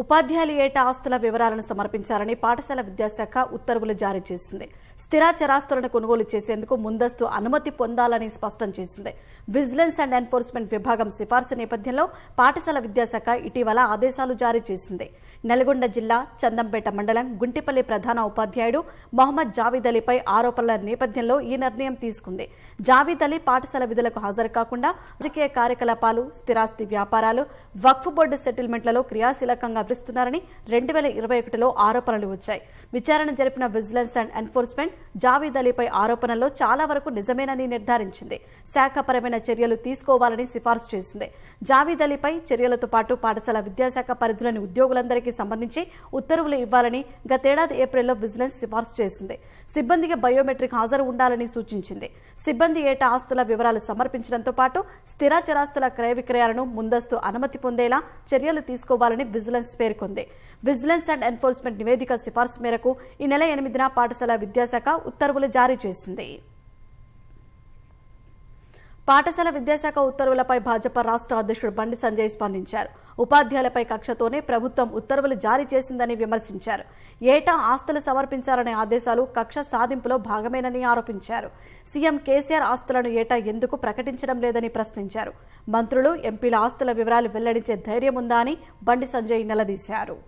ఉపాధ్యాయులు ఏటా ఆస్తుల వివరాలను సమర్పించాలని పాఠశాల విద్యాశాఖ ఉత్తర్వులు జారీ చేసింది చరాస్తులను కొనుగోలు చేసేందుకు ముందస్తు అనుమతి పొందాలని స్పష్టం చేసింది విజిలెన్స్ అండ్ ఎన్ఫోర్స్మెంట్ విభాగం సిఫార్సు నేపథ్యంలో పాఠశాల విద్యాశాఖ ఇటీవల ఆదేశాలు జారీ చేసింది నల్గొండ జిల్లా చందంపేట మండలం గుంటిపల్లి ప్రధాన ఉపాధ్యాయుడు మహమ్మద్ జావీద్ అలీపై ఆరోపణల నేపథ్యంలో ఈ నిర్ణయం తీసుకుంది జావీద్ అలీ పాఠశాల విధులకు హాజరు కాకుండా రాజకీయ కార్యకలాపాలు స్థిరాస్తి వ్యాపారాలు వక్ఫ్ బోర్డు సెటిల్మెంట్లలో క్రియాశీలకంగా వివరిస్తున్నారని రెండు వేల ఇరవై ఒకటిలో ఆరోపణలు వచ్చాయి విచారణ జరిపిన విజిలెన్స్ అండ్ ఎన్ఫోర్స్మెంట్ జావీద్ అలీపై ఆరోపణల్లో చాలా వరకు నిజమేనని నిర్ధారించింది శాఖపరమైన చర్యలు తీసుకోవాలని సిఫార్సు చేసింది జావీద్ అలీపై చర్యలతో పాటు పాఠశాల విద్యాశాఖ పరిధిలోని ఉద్యోగులందరికీ సిబ్బందికి సంబంధించి ఉత్తర్వులు ఇవ్వాలని గతేడాది ఏప్రిల్లో విజిలెన్స్ సిఫార్సు చేసింది సిబ్బందికి బయోమెట్రిక్ హాజరు ఉండాలని సూచించింది సిబ్బంది ఏటా ఆస్తుల వివరాలు సమర్పించడంతో పాటు స్థిర చరాస్తుల క్రయ విక్రయాలను ముందస్తు అనుమతి పొందేలా చర్యలు తీసుకోవాలని విజిలెన్స్ పేర్కొంది విజిలెన్స్ అండ్ ఎన్ఫోర్స్మెంట్ నివేదిక సిఫార్సు మేరకు ఈ నెల ఎనిమిదిన పాఠశాల విద్యాశాఖ ఉత్తర్వులు జారీ చేసింది పాఠశాల విద్యాశాఖ ఉత్తర్వులపై భాజపా రాష్ట్ర అధ్యక్షుడు బండి సంజయ్ స్పందించారు ఉపాధ్యాయులపై కక్షతోనే ప్రభుత్వం ఉత్తర్వులు జారీ చేసిందని విమర్శించారు ఏటా ఆస్తులు సమర్పించాలనే ఆదేశాలు కక్ష సాధింపులో భాగమేనని ఆరోపించారు సీఎం కేసీఆర్ ఆస్తులను ఏటా ఎందుకు ప్రకటించడం లేదని ప్రశ్నించారు మంత్రులు ఎంపీల ఆస్తుల వివరాలు వెల్లడించే ధైర్యం ఉందా అని బండి సంజయ్ నిలదీశారు